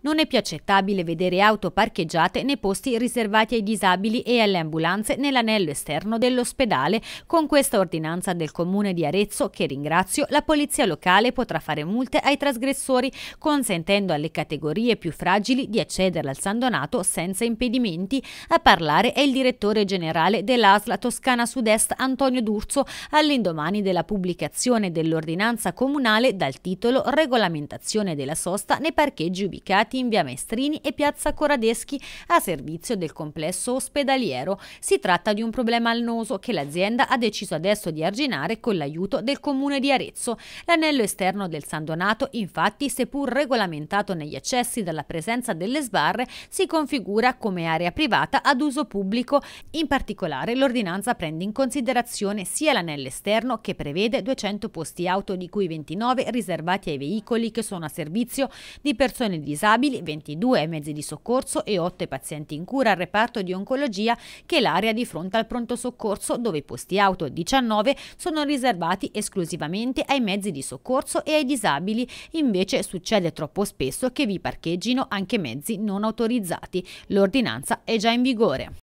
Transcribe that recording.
Non è più accettabile vedere auto parcheggiate nei posti riservati ai disabili e alle ambulanze nell'anello esterno dell'ospedale. Con questa ordinanza del Comune di Arezzo, che ringrazio, la polizia locale potrà fare multe ai trasgressori, consentendo alle categorie più fragili di accedere al San Donato senza impedimenti. A parlare è il direttore generale dell'ASLA Toscana Sud-Est Antonio D'Urso all'indomani della pubblicazione dell'ordinanza comunale dal titolo Regolamentazione della sosta nei parcheggi ubicati ubicati in via Maestrini e piazza Coradeschi a servizio del complesso ospedaliero. Si tratta di un problema annoso che l'azienda ha deciso adesso di arginare con l'aiuto del comune di Arezzo. L'anello esterno del San Donato, infatti, seppur regolamentato negli accessi dalla presenza delle sbarre, si configura come area privata ad uso pubblico. In particolare, l'ordinanza prende in considerazione sia l'anello esterno che prevede 200 posti auto di cui 29 riservati ai veicoli che sono a servizio di persone disabili stabili, 22 mezzi di soccorso e 8 pazienti in cura al reparto di oncologia che l'area di fronte al pronto soccorso dove i posti auto 19 sono riservati esclusivamente ai mezzi di soccorso e ai disabili, invece succede troppo spesso che vi parcheggino anche mezzi non autorizzati. L'ordinanza è già in vigore.